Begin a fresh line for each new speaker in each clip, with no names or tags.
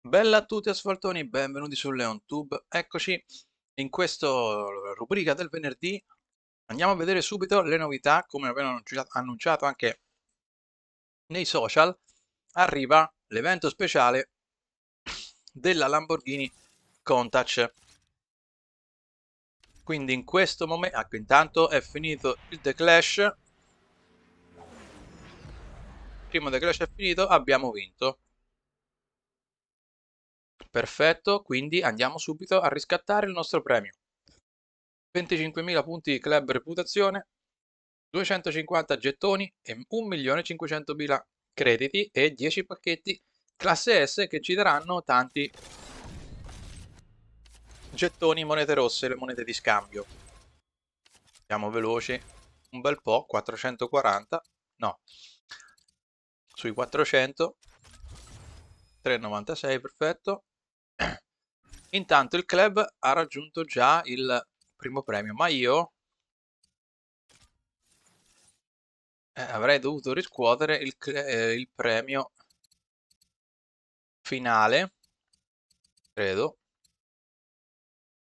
Bella a tutti asfaltoni, benvenuti su LeonTube. Eccoci in questa rubrica del venerdì. Andiamo a vedere subito le novità, come avevano annunciato anche nei social. Arriva l'evento speciale della Lamborghini Countach. Quindi in questo momento, ecco, intanto è finito il The Clash. Il primo The Clash è finito, abbiamo vinto Perfetto, quindi andiamo subito a riscattare il nostro premio. 25.000 punti di club reputazione, 250 gettoni e 1.500.000 crediti e 10 pacchetti classe S che ci daranno tanti gettoni, monete rosse, le monete di scambio. Siamo veloci, un bel po', 440, no, sui 400, 3,96 perfetto, Intanto il club ha raggiunto già il primo premio, ma io eh, avrei dovuto riscuotere il, eh, il premio finale, credo.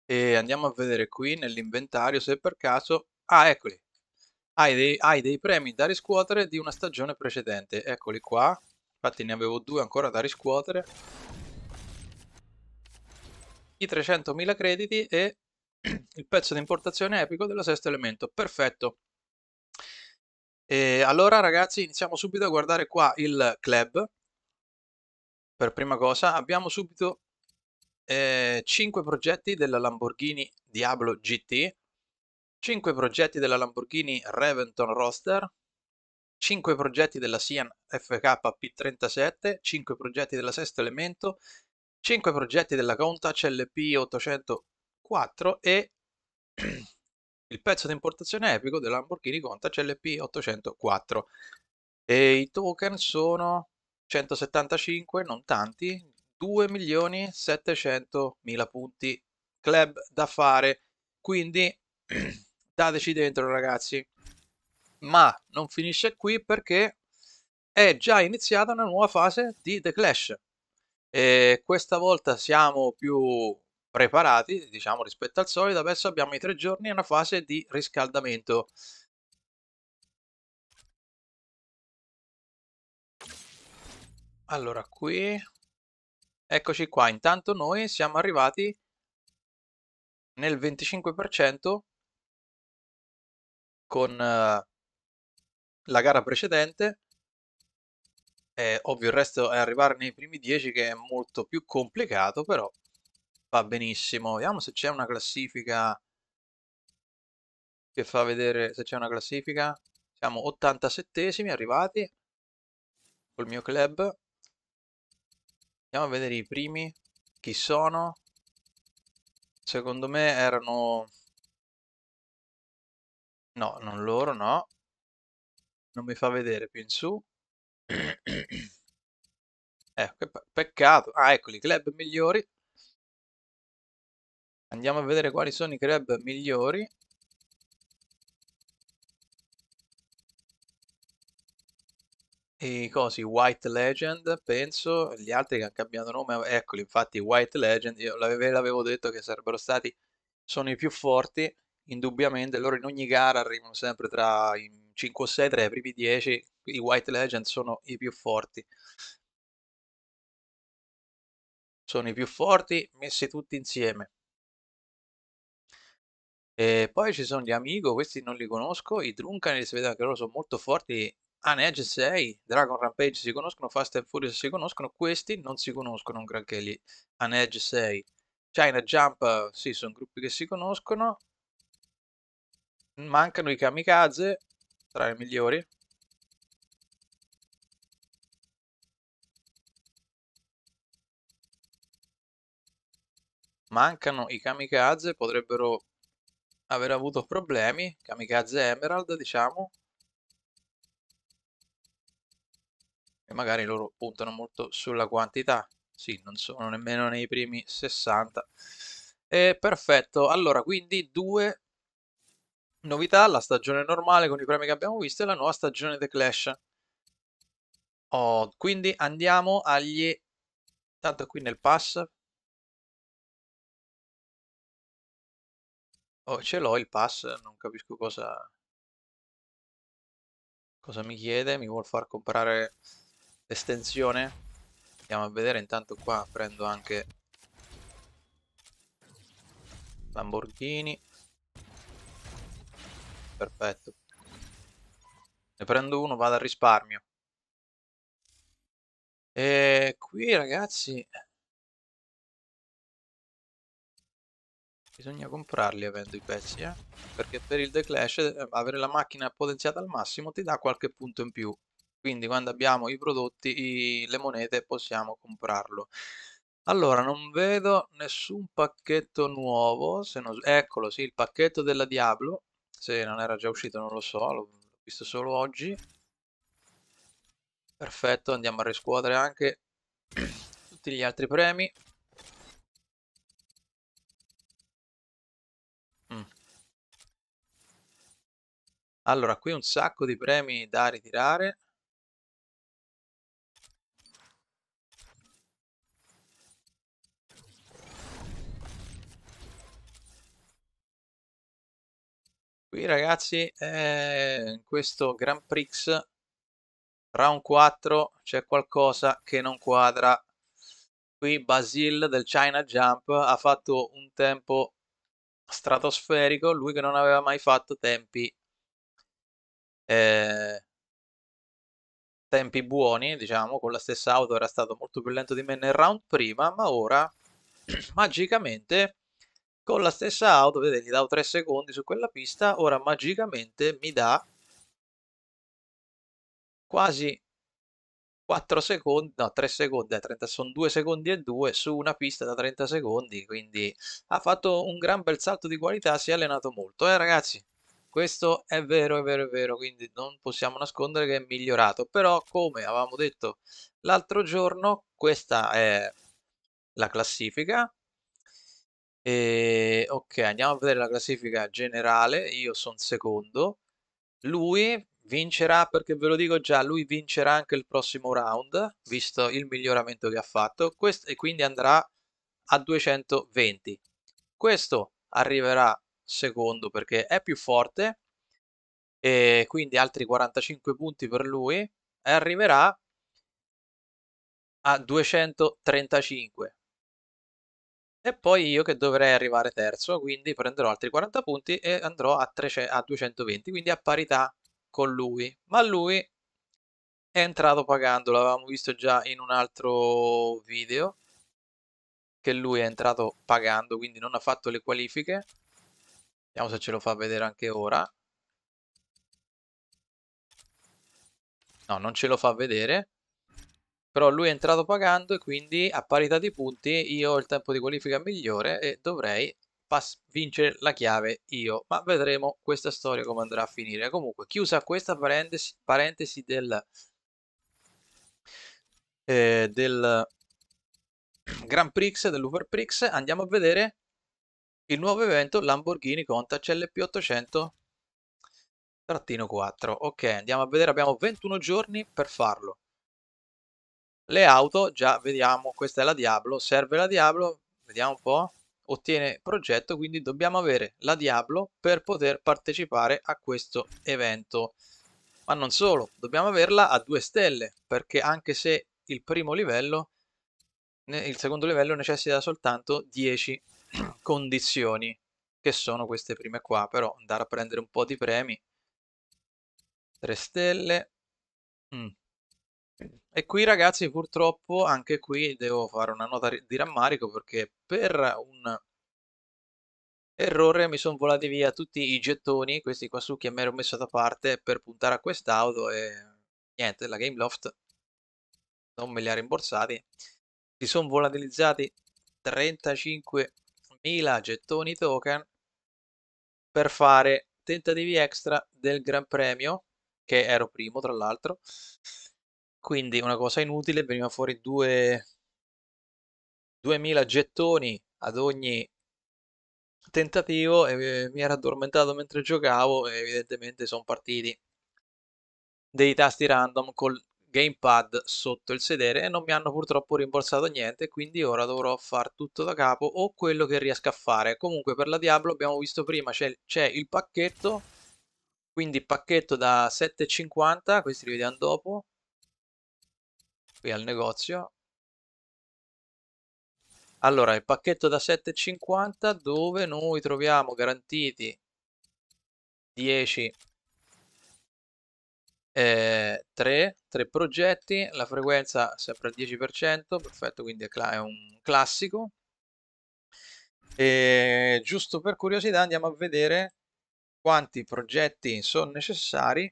E andiamo a vedere qui nell'inventario se per caso... Ah, eccoli. Hai dei, hai dei, premi da riscuotere di una stagione precedente. Eccoli qua. Infatti ne avevo due ancora da riscuotere i 300.000 crediti e il pezzo di importazione epico dello sesto elemento. Perfetto. E allora ragazzi iniziamo subito a guardare qua il club. Per prima cosa abbiamo subito eh, 5 progetti della Lamborghini Diablo GT, 5 progetti della Lamborghini Reventon Roster, 5 progetti della Sian FK P37, 5 progetti della Sesto Elemento, 5 progetti della Countach LP804 e il pezzo di importazione epico della Lamborghini Countach LP804. E i token sono 175, non tanti, 2 milioni punti club da fare. Quindi dateci dentro ragazzi. Ma non finisce qui perché è già iniziata una nuova fase di The Clash e questa volta siamo più preparati, diciamo, rispetto al solito. Adesso
abbiamo i tre giorni e una fase di riscaldamento. Allora, qui... Eccoci qua. Intanto noi siamo arrivati nel
25% con uh, la gara precedente è eh, ovvio il resto è arrivare nei primi 10 che è molto più complicato, però va benissimo. Vediamo se c'è una classifica che fa vedere se c'è una classifica. Siamo 87esimi arrivati col mio club. Andiamo a vedere i primi, chi sono. Secondo me erano...
No, non loro, no. Non mi fa vedere più in su. eh, peccato.
Ah, ecco, i club migliori. Andiamo a vedere quali sono i club migliori. I cosi White Legend, penso, gli altri che hanno cambiato nome, eccoli, infatti White Legend, io l'avevo detto che sarebbero stati, sono i più forti indubbiamente loro in ogni gara arrivano sempre tra i 5 o 6 tra i primi
10 i White Legend sono i più forti sono i più forti messi tutti insieme
e poi ci sono gli Amigo questi non li conosco i Drunkan si vede anche loro sono molto forti Ah, Edge 6, Dragon Rampage si conoscono, Fast and Furious si conoscono, questi non si conoscono granché lì. An ah, Edge 6, China Jump, sì, sono gruppi che si conoscono. Mancano i kamikaze, tra i migliori. Mancano i kamikaze, potrebbero aver avuto problemi. Kamikaze Emerald, diciamo. E magari loro puntano molto sulla quantità. Sì, non sono nemmeno nei primi 60. Eh, perfetto, allora quindi due Novità, la stagione normale con i premi che abbiamo visto e la nuova stagione The
Clash. Oh, quindi andiamo agli... Tanto qui nel pass. Oh, ce l'ho il pass, non capisco cosa... Cosa
mi chiede? Mi vuol far comprare l'estensione? Andiamo a vedere, intanto qua prendo anche Lamborghini perfetto. Ne prendo uno,
vado al risparmio. E qui ragazzi... Bisogna comprarli avendo
i pezzi, eh? Perché per il Declash eh, avere la macchina potenziata al massimo ti dà qualche punto in più. Quindi quando abbiamo i prodotti, i... le monete, possiamo comprarlo. Allora, non vedo nessun pacchetto nuovo. Non... Eccolo, sì, il pacchetto della Diablo se non era già uscito non lo so, l'ho visto solo oggi. Perfetto, andiamo a riscuotere anche tutti gli
altri premi. Mm.
Allora, qui un sacco di premi da
ritirare.
Qui ragazzi, eh, in questo Grand Prix round 4 c'è qualcosa che non quadra. Qui Basil del China Jump ha fatto un tempo stratosferico, lui che non aveva mai fatto tempi eh, tempi buoni, diciamo, con la stessa auto era stato molto più lento di me nel round prima, ma ora magicamente con la stessa auto, vedete, gli davo 3 secondi su quella pista, ora magicamente mi dà quasi 4 secondi, no 3 secondi, 30, sono 2 secondi e 2 su una pista da 30 secondi, quindi ha fatto un gran bel salto di qualità, si è allenato molto, eh ragazzi? Questo è vero, è vero, è vero, quindi non possiamo nascondere che è migliorato, però come avevamo detto l'altro giorno, questa è la classifica, e, ehm, ok, andiamo a vedere la classifica generale. Io sono secondo. Lui vincerà, perché ve lo dico già, lui vincerà anche il prossimo round, visto il miglioramento che ha fatto, Questo, e quindi andrà a 220. Questo arriverà secondo perché è più forte, e ehm, quindi altri 45 punti per lui, e arriverà a 235. E poi io che dovrei arrivare terzo, quindi prenderò altri 40 punti e andrò a, 300, a 220, quindi a parità con lui. Ma lui è entrato pagando, l'avevamo visto già in un altro video, che lui è entrato pagando, quindi non ha fatto le qualifiche. Vediamo se ce lo fa vedere anche ora. No, non ce lo fa vedere. Però lui è entrato pagando e quindi a parità di punti io ho il tempo di qualifica migliore e dovrei vincere la chiave io. Ma vedremo questa storia come andrà a finire. Comunque, chiusa questa parentesi, parentesi del, eh, del Grand Prix, dell'Uber Prix, andiamo a vedere il nuovo evento Lamborghini Conta CLP 800-4. Ok, andiamo a vedere, abbiamo 21 giorni per farlo. Le auto, già vediamo, questa è la Diablo, serve la Diablo, vediamo un po', ottiene progetto, quindi dobbiamo avere la Diablo per poter partecipare a questo evento. Ma non solo, dobbiamo averla a due stelle, perché anche se il primo livello, il secondo livello necessita soltanto 10 condizioni, che sono queste prime qua, però andare a prendere un po' di premi. 3 stelle. Mm, e qui ragazzi purtroppo anche qui devo fare una nota di rammarico perché per un errore mi sono volati via tutti i gettoni, questi qua su che mi ero messo da parte per puntare a quest'auto e niente, la Gameloft non me li ha rimborsati. Si sono volatilizzati 35.000 gettoni token per fare tentativi extra del Gran Premio, che ero primo tra l'altro, quindi una cosa inutile, veniva fuori due, 2000 gettoni ad ogni tentativo e eh, mi era addormentato mentre giocavo e evidentemente sono partiti dei tasti random col gamepad sotto il sedere e non mi hanno purtroppo rimborsato niente quindi ora dovrò far tutto da capo o quello che riesco a fare comunque per la Diablo abbiamo visto prima c'è il pacchetto quindi pacchetto da 7,50 questi li vediamo dopo qui al negozio. Allora, il pacchetto da 7,50 dove noi troviamo garantiti 10 eh, 3, 3 progetti, la frequenza sempre al 10%, perfetto, quindi è un classico. E giusto per curiosità andiamo a vedere quanti progetti sono necessari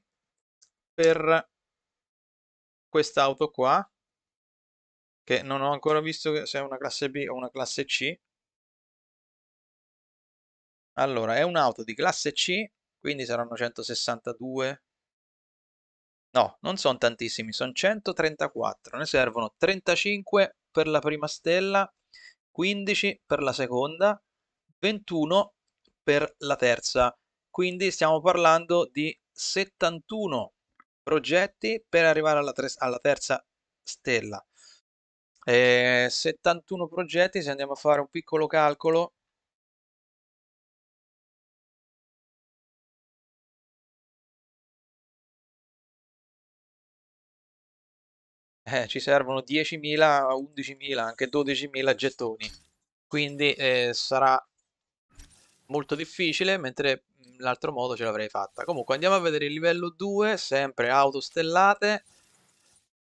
per
quest'auto qua che non ho ancora visto se è una classe B o una classe C. Allora, è un'auto di classe C, quindi saranno 162. No,
non sono tantissimi, sono 134. Ne servono 35 per la prima stella, 15 per la seconda, 21 per la terza. Quindi stiamo parlando di 71 progetti per arrivare alla, alla terza stella. 71
eh, progetti, se andiamo a fare un piccolo calcolo, Eh, ci servono 10.000, 11.000, anche
12.000 gettoni. Quindi eh, sarà molto difficile, mentre mm, l'altro modo ce l'avrei fatta. Comunque andiamo a vedere il livello 2, sempre auto stellate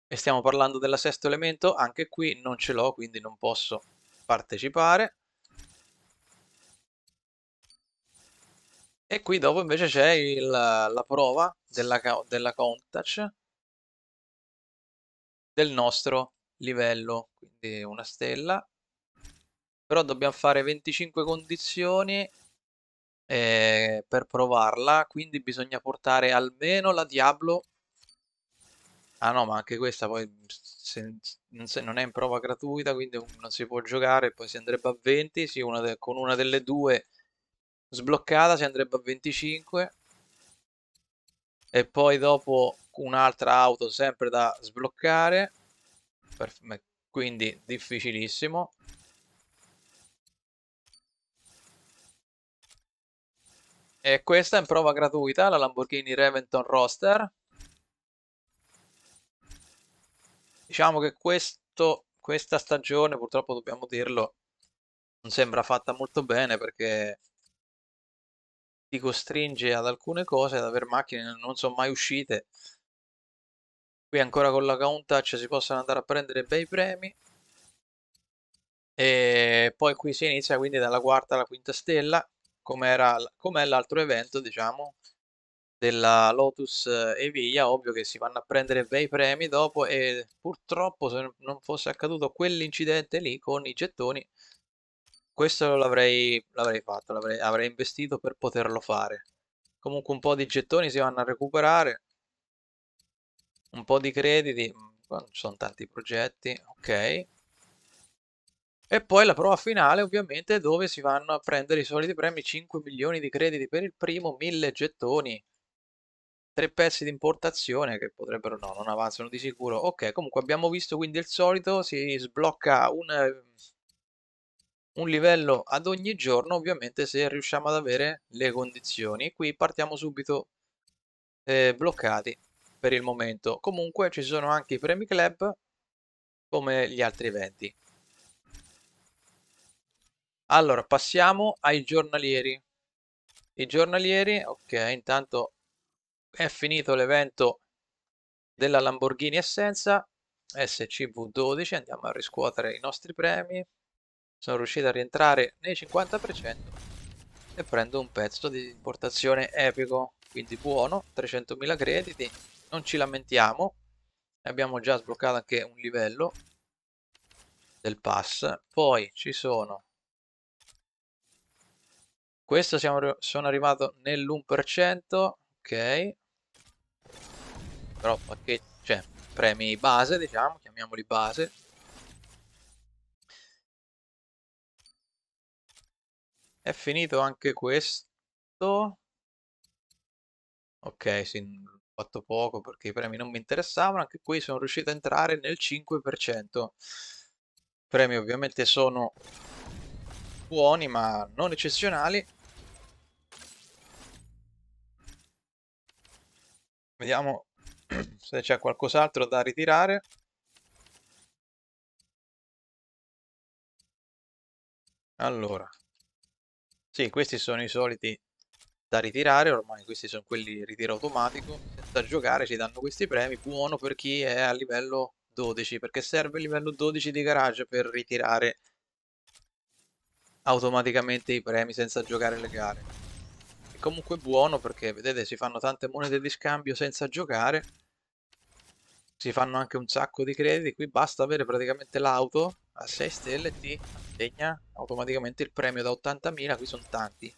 e stiamo parlando della sesto elemento, anche qui non ce l'ho, quindi non posso partecipare. E qui dopo invece c'è la prova della, della Countach del nostro livello, quindi una stella. Però dobbiamo fare 25 condizioni eh, per provarla, quindi bisogna portare almeno la Diablo Ah no, ma anche questa poi se, non, se, non, è in prova gratuita, quindi non si può giocare, poi si andrebbe a 20, sì, una de, con una delle due sbloccata si andrebbe a 25 e poi dopo un'altra auto sempre da sbloccare, per, quindi difficilissimo. E questa è in prova gratuita, la Lamborghini Reventon Roster. Diciamo che questo, questa stagione, purtroppo dobbiamo dirlo, non sembra fatta molto bene perché ti costringe ad alcune cose, ad avere macchine che non sono mai uscite. Qui ancora con la count touch si possono andare a prendere bei premi. E poi qui si inizia quindi dalla quarta alla quinta stella, come era, com'è l'altro evento, diciamo, della Lotus eh, e via, ovvio che si vanno a prendere bei premi dopo e purtroppo se non fosse accaduto quell'incidente lì con i gettoni, questo l'avrei, fatto, avrei investito per poterlo fare. Comunque un po' di gettoni si vanno a recuperare, un po' di crediti, mm, ci sono tanti progetti, ok. E poi la prova finale ovviamente dove si vanno a prendere i soliti premi 5 milioni di crediti per il primo, 1000 gettoni tre pezzi di importazione che potrebbero no, non avanzano di sicuro. Ok, comunque abbiamo visto quindi il solito, si sblocca un, ehm, un livello ad ogni giorno, ovviamente se riusciamo ad avere le condizioni. Qui partiamo subito eh, bloccati per il momento. Comunque ci sono anche i premi club come gli altri eventi. Allora, passiamo ai giornalieri. I giornalieri, ok, intanto è finito l'evento della Lamborghini Essenza SCV12 andiamo a riscuotere i nostri premi sono riuscito a rientrare nei 50% e prendo un pezzo di importazione epico quindi buono 300.000 crediti non ci lamentiamo abbiamo già sbloccato anche un livello del pass poi ci sono questo siamo, sono arrivato nell'1% ok però pacchetti, cioè premi base, diciamo, chiamiamoli base.
È finito anche questo. Ok, sì, ho fatto poco perché i premi non mi
interessavano. Anche qui sono riuscito a entrare nel 5%. I premi ovviamente sono buoni ma non eccezionali.
Vediamo se c'è qualcos'altro da ritirare allora sì questi sono i soliti
da ritirare ormai questi sono quelli di ritiro automatico senza giocare ci danno questi premi buono per chi è a livello 12 perché serve il livello 12 di garage per ritirare automaticamente i premi senza giocare le gare comunque buono perché vedete si fanno tante monete di scambio senza giocare si fanno anche un sacco di crediti qui basta avere praticamente l'auto a 6 stelle ti segna automaticamente il premio da 80.000 qui sono tanti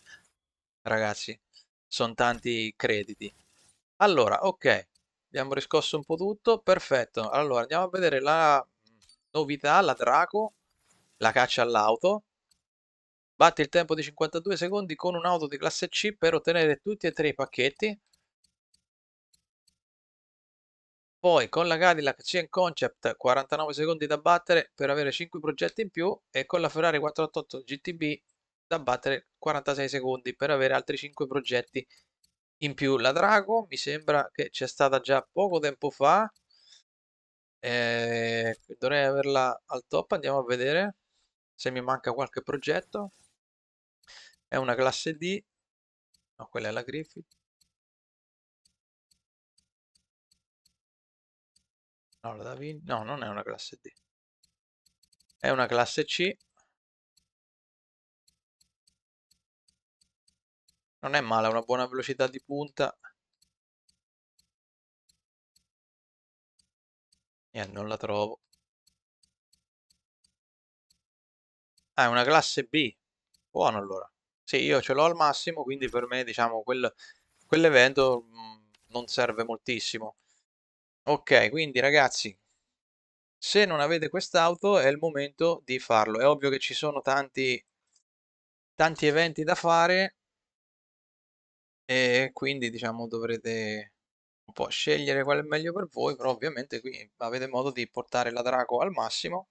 ragazzi sono tanti crediti allora ok abbiamo riscosso un po' tutto perfetto allora andiamo a vedere la novità la draco la caccia all'auto Batti il tempo di 52 secondi con un'auto di classe C per ottenere tutti e tre i pacchetti. Poi con la Cadillac CN Concept 49 secondi da battere per avere 5 progetti in più e con la Ferrari 488 GTB da battere 46 secondi per avere altri 5 progetti in più. La Drago mi sembra che c'è stata già poco tempo fa. Eh, dovrei averla al top, andiamo a vedere
se mi manca qualche progetto. È una classe D. No, quella è la Griffith. No, la Davin... No, non è una classe D. È una classe C. Non è male, ha una buona velocità di punta. Niente, eh, non la trovo. Ah, è una classe B. Buono allora. Sì, io ce l'ho al massimo, quindi per
me, diciamo, quel, quell'evento mhmm, non serve moltissimo. Ok, quindi ragazzi, se non avete quest'auto è il momento di farlo. È ovvio che ci sono tanti, tanti eventi da fare e quindi diciamo dovrete un po' scegliere qual è meglio per voi, però ovviamente qui avete modo di portare la Draco al massimo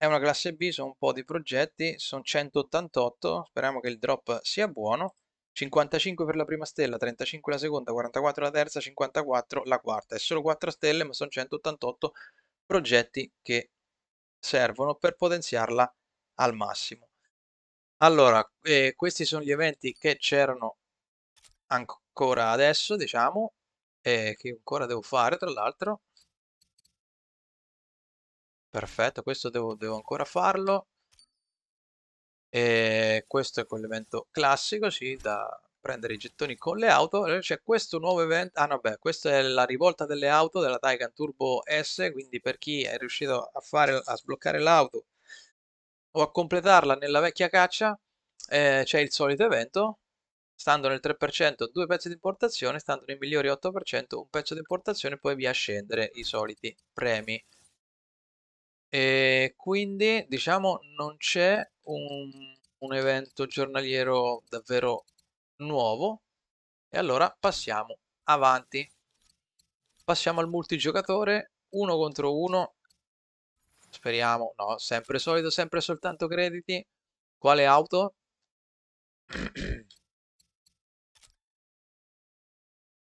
è una classe B, sono un po' di progetti, sono 188, speriamo che il drop sia buono. 55 per la prima stella, 35 la seconda, 44 la terza, 54 la quarta. È solo 4 stelle, ma sono 188 progetti che servono per potenziarla al massimo. Allora, eh, questi sono gli eventi che c'erano ancora adesso, diciamo, eh, che ancora devo fare, tra l'altro. Perfetto, questo devo, devo ancora farlo. E questo è quell'evento classico, sì, da prendere i gettoni con le auto. C'è questo nuovo evento, ah no beh, questa è la rivolta delle auto della Taycan Turbo S, quindi per chi è riuscito a, fare, a sbloccare l'auto o a completarla nella vecchia caccia, eh, c'è il solito evento, stando nel 3% due pezzi di importazione, stando nei migliori 8% un pezzo di importazione, e poi via a scendere i soliti premi. E quindi diciamo non c'è un, un evento giornaliero davvero nuovo e allora passiamo avanti. Passiamo al multigiocatore, uno contro uno, speriamo, no, sempre solito,
sempre soltanto crediti. Quale auto?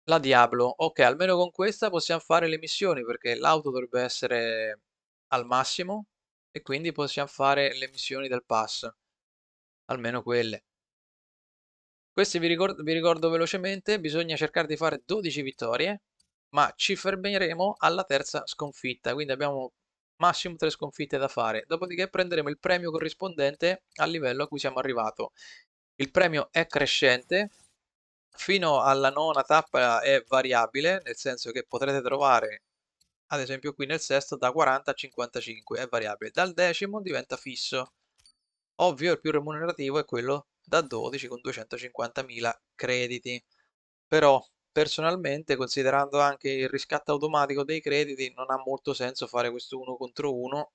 La Diablo. Ok, almeno con questa possiamo
fare le missioni perché l'auto dovrebbe essere al massimo e quindi possiamo fare le missioni del pass, almeno quelle. Queste vi ricordo, vi ricordo velocemente, bisogna cercare di fare 12 vittorie, ma ci fermeremo alla terza sconfitta, quindi abbiamo massimo 3 sconfitte da fare, dopodiché prenderemo il premio corrispondente al livello a cui siamo arrivato Il premio è crescente, fino alla nona tappa è variabile, nel senso che potrete trovare ad esempio qui nel sesto da 40 a 55 è variabile, dal decimo diventa fisso. Ovvio il più remunerativo è quello da 12 con 250.000 crediti. Però personalmente considerando anche il riscatto automatico dei crediti non ha molto senso fare questo uno contro uno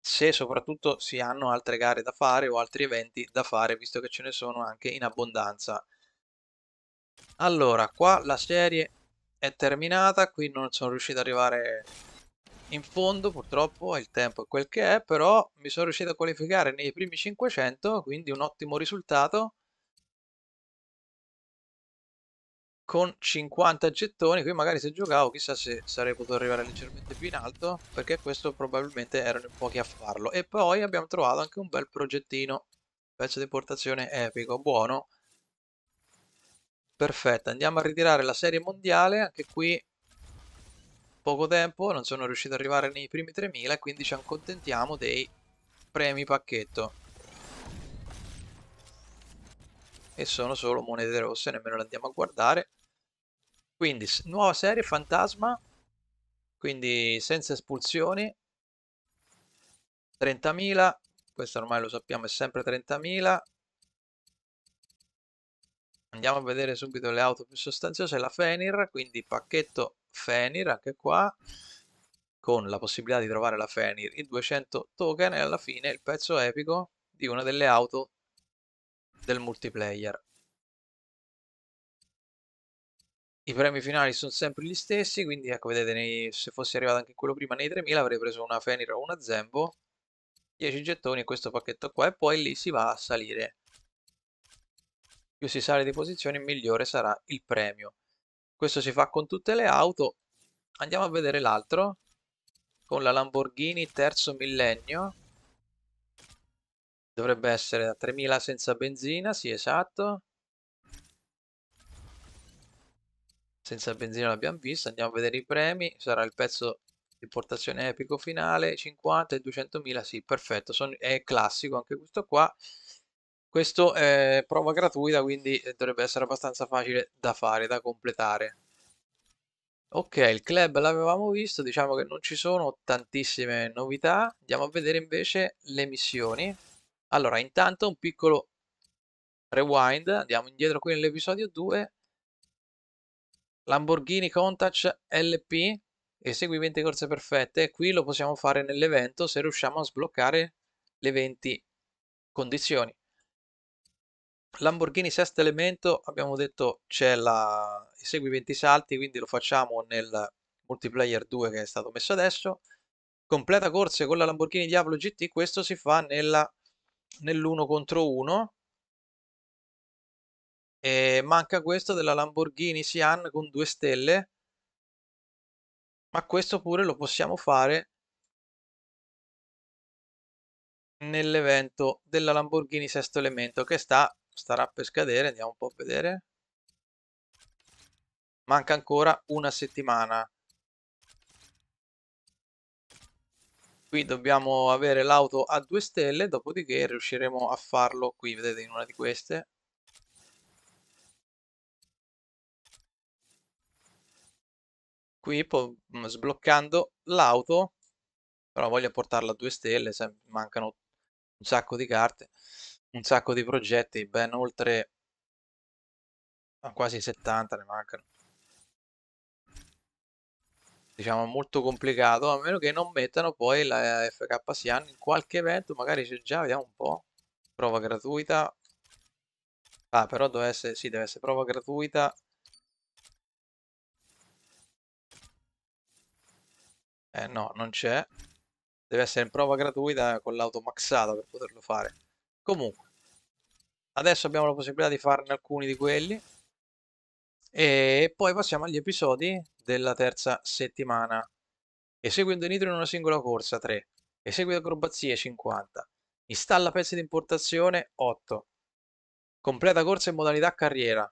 se soprattutto si hanno altre gare da fare o altri eventi da fare visto che ce ne sono anche in abbondanza. Allora, qua la serie è terminata, qui non sono riuscito ad arrivare in fondo purtroppo, il tempo è quel che è, però mi sono riuscito a qualificare nei primi 500, quindi un ottimo risultato. Con 50 gettoni, qui magari se giocavo chissà se sarei potuto arrivare leggermente più in alto, perché questo probabilmente erano in pochi a farlo. E poi abbiamo trovato anche un bel progettino, pezzo di portazione epico, buono. Perfetto, andiamo a ritirare la serie mondiale, anche qui poco tempo, non sono riuscito ad arrivare nei primi 3000, quindi ci accontentiamo dei premi pacchetto. E sono solo monete rosse, nemmeno le andiamo a guardare. Quindi, nuova serie, fantasma, quindi senza espulsioni, 30.000, questo ormai lo sappiamo è sempre 30.000, Andiamo a vedere subito le auto più sostanziose, la Fenir, quindi pacchetto Fenir anche qua, con la possibilità di trovare la Fenir i 200 token e alla fine il pezzo epico di una delle auto del multiplayer. I premi finali sono sempre gli stessi, quindi ecco vedete nei, se fossi arrivato anche quello prima nei 3000 avrei preso una Fenir o una Zembo, 10 gettoni e questo pacchetto qua e poi lì si va a salire più si sale di posizione migliore sarà il premio questo si fa con tutte le auto andiamo a vedere l'altro con la Lamborghini terzo millennio dovrebbe essere da 3000 senza benzina sì esatto senza benzina l'abbiamo visto andiamo a vedere i premi sarà il pezzo di portazione epico finale 50 e 200.000 sì perfetto Sono, è classico anche questo qua questo è prova gratuita, quindi eh, dovrebbe essere abbastanza facile da fare, da completare. Ok, il club l'avevamo visto, diciamo che non ci sono tantissime novità. Andiamo a vedere invece le missioni. Allora, intanto un piccolo rewind, andiamo indietro qui nell'episodio 2. Lamborghini Contach LP, esegui 20 corse perfette. Qui lo possiamo fare nell'evento se riusciamo a sbloccare le 20 condizioni. Lamborghini sesto elemento abbiamo detto c'è la segui 20 salti quindi lo facciamo nel multiplayer 2 che è stato messo adesso completa corse con la Lamborghini Diablo GT questo si fa nella... nell'1 contro 1
e manca questo della Lamborghini Sian con due stelle ma questo pure lo possiamo fare
nell'evento della Lamborghini sesto elemento che sta starà per scadere, andiamo un po' a vedere. Manca ancora una settimana. Qui dobbiamo avere l'auto a due stelle, dopodiché riusciremo a farlo qui, vedete in una di queste. Qui mm, sbloccando l'auto, però voglio portarla a due stelle, mancano un sacco di carte un sacco di progetti, ben oltre a quasi 70 ne mancano. Diciamo molto complicato, a meno che non mettano poi la FK Sian in qualche evento, magari c'è già, vediamo un po'. Prova gratuita. Ah, però deve essere, sì, deve essere prova gratuita. Eh no, non c'è. Deve essere in prova gratuita con l'auto l'automaxata per poterlo fare. Comunque, adesso abbiamo la possibilità di farne alcuni di quelli. E poi passiamo agli episodi della terza settimana. Eseguendo nitro in una singola corsa 3. Esegui acrobazie 50. Installa pezzi di importazione 8. Completa corsa in modalità carriera.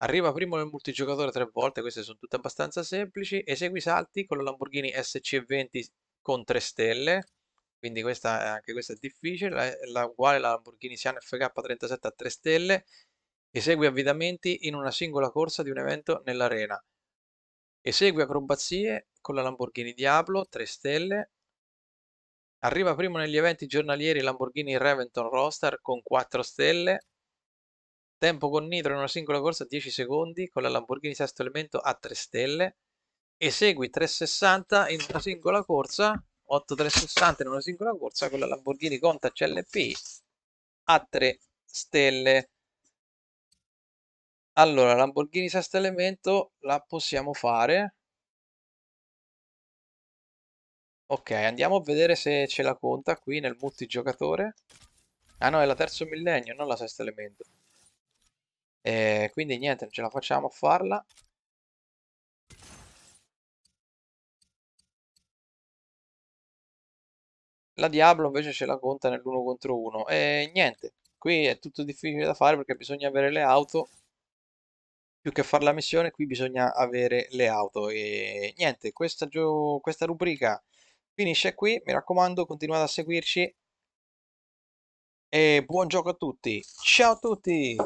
Arriva primo nel multigiocatore 3 volte, queste sono tutte abbastanza semplici. Esegui salti con la Lamborghini SC20 con 3 stelle quindi questa, eh, anche questa è difficile, la, eh, la, uguale la Lamborghini Sian FK37 a 3 stelle, esegue avvitamenti in una singola corsa di un evento nell'arena, esegue acrobazie con la Lamborghini Diablo 3 stelle, arriva primo negli eventi giornalieri Lamborghini Reventon Roadster con 4 stelle, tempo con Nitro in una singola corsa 10 secondi con la Lamborghini Sesto Elemento a 3 stelle, esegui 360 in una singola corsa 8360 in una singola corsa con la Lamborghini Conta CLP a 3 stelle. Allora, Lamborghini sesto elemento la possiamo fare. Ok, andiamo a vedere se ce la conta qui nel multigiocatore. Ah no, è la terzo millennio, non la sesto elemento.
Eh, quindi niente, non ce la facciamo a farla. La Diablo invece ce la conta nell'uno contro uno E niente, qui è tutto difficile da fare perché bisogna avere le
auto. Più che fare la missione, qui bisogna avere le auto. E niente, questa, questa rubrica finisce qui. Mi raccomando, continuate a seguirci.
E buon gioco a tutti. Ciao a tutti!